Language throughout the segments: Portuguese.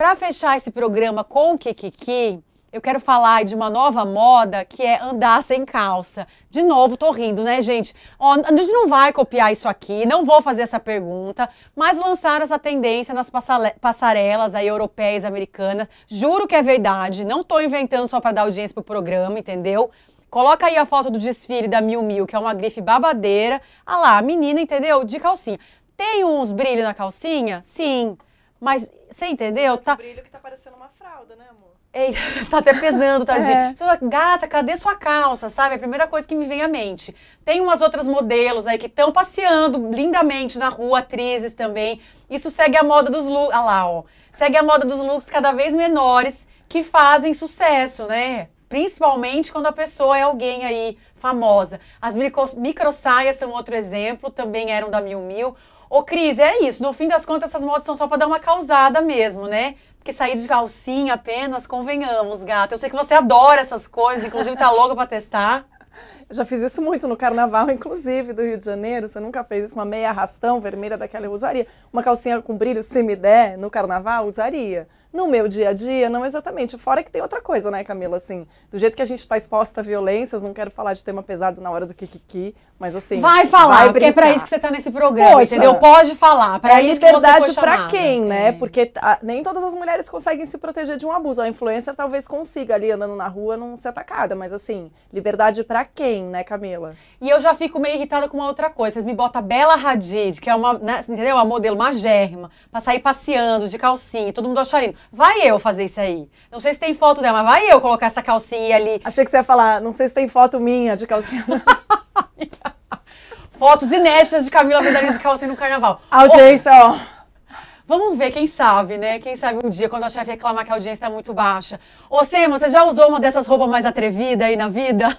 Para fechar esse programa com o Kikiki, eu quero falar de uma nova moda que é andar sem calça. De novo, tô rindo, né, gente? Ó, a gente não vai copiar isso aqui, não vou fazer essa pergunta, mas lançaram essa tendência nas passarelas aí, europeias, americanas. Juro que é verdade, não tô inventando só para dar audiência pro programa, entendeu? Coloca aí a foto do desfile da mil mil, que é uma grife babadeira. Ah lá, menina, entendeu? De calcinha. Tem uns brilhos na calcinha? Sim. Mas, você entendeu? Tá... brilho que tá parecendo uma fralda, né, amor? Ei, é, tá até pesando, tadinho. Tá, é. gata, cadê sua calça, sabe? A primeira coisa que me vem à mente. Tem umas outras modelos aí que estão passeando lindamente na rua, atrizes também. Isso segue a moda dos looks, ah lá, ó. Segue a moda dos looks cada vez menores que fazem sucesso, né? principalmente quando a pessoa é alguém aí famosa. As micro, micro saias são outro exemplo, também eram da Mil Mil. Ô, Cris, é isso. No fim das contas, essas modas são só para dar uma causada mesmo, né? Porque sair de calcinha apenas, convenhamos, gata. Eu sei que você adora essas coisas, inclusive tá louca para testar. Eu já fiz isso muito no carnaval, inclusive, do Rio de Janeiro. Você nunca fez isso? Uma meia arrastão vermelha daquela eu usaria. Uma calcinha com brilho, se me der, no carnaval, usaria. No meu dia a dia, não exatamente. Fora que tem outra coisa, né, Camila? Assim, do jeito que a gente está exposta a violências, não quero falar de tema pesado na hora do Kikiki, mas assim. Vai falar, vai porque é pra isso que você está nesse programa, Poxa, entendeu? Pode falar. Pra é isso liberdade que pra quem, né? É. Porque a, nem todas as mulheres conseguem se proteger de um abuso. A influencer talvez consiga ali andando na rua não ser atacada, mas assim, liberdade pra quem, né, Camila? E eu já fico meio irritada com uma outra coisa. Vocês me botam Bela Hadid, que é uma, né, entendeu? a modelo, uma gérrima, pra sair passeando de calcinha, todo mundo achando Vai eu fazer isso aí. Não sei se tem foto dela, mas vai eu colocar essa calcinha ali. Achei que você ia falar, não sei se tem foto minha de calcinha. Fotos inéditas de Camila Medalha de calcinha no carnaval. Audiência, ó. Vamos ver, quem sabe, né? Quem sabe um dia, quando a chefe reclamar que a audiência está muito baixa. Ô, Sema, você já usou uma dessas roupas mais atrevida aí na vida?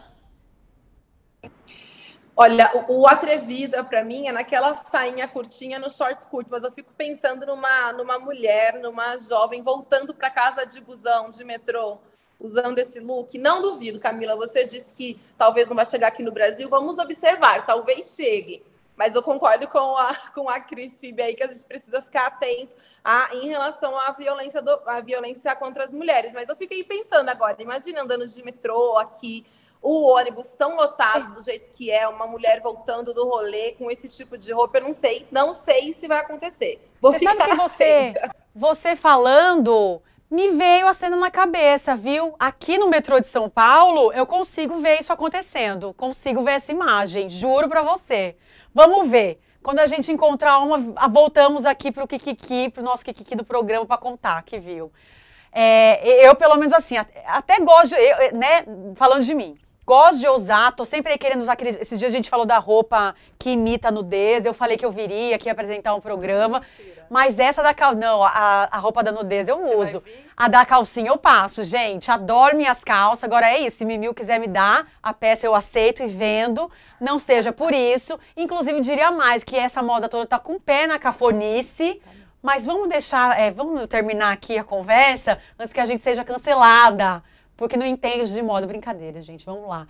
Olha, o, o atrevida para mim é naquela sainha curtinha no shorts curto, mas eu fico pensando numa, numa mulher, numa jovem voltando para casa de busão, de metrô, usando esse look. Não duvido, Camila, você disse que talvez não vai chegar aqui no Brasil. Vamos observar, talvez chegue. Mas eu concordo com a, com a Cris Fibe aí que a gente precisa ficar atento a, em relação à violência, do, à violência contra as mulheres. Mas eu fiquei pensando agora, imagina andando de metrô aqui, o ônibus tão lotado do jeito que é, uma mulher voltando do rolê com esse tipo de roupa, eu não sei, não sei se vai acontecer. Vou você sabe que você, você falando, me veio a cena na cabeça, viu? Aqui no metrô de São Paulo, eu consigo ver isso acontecendo, consigo ver essa imagem, juro para você. Vamos ver. Quando a gente encontrar uma, voltamos aqui pro Kikiki, pro nosso Kikiki do programa para contar, que viu? É, eu, pelo menos assim, até gosto, eu, né, falando de mim, gosto de ousar, tô sempre querendo usar aqueles. Esses dias a gente falou da roupa que imita nudez. Eu falei que eu viria aqui apresentar um programa. Mentira. Mas essa da calça, Não, a, a roupa da nudez eu Você uso. A da calcinha eu passo, gente. Adoro minhas calças. Agora é isso. Se Mimil quiser me dar a peça, eu aceito e vendo. Não seja por isso. Inclusive, diria mais que essa moda toda tá com o pé na cafonice. Mas vamos deixar, é, vamos terminar aqui a conversa antes que a gente seja cancelada porque não entende de moda. Brincadeira, gente, vamos lá.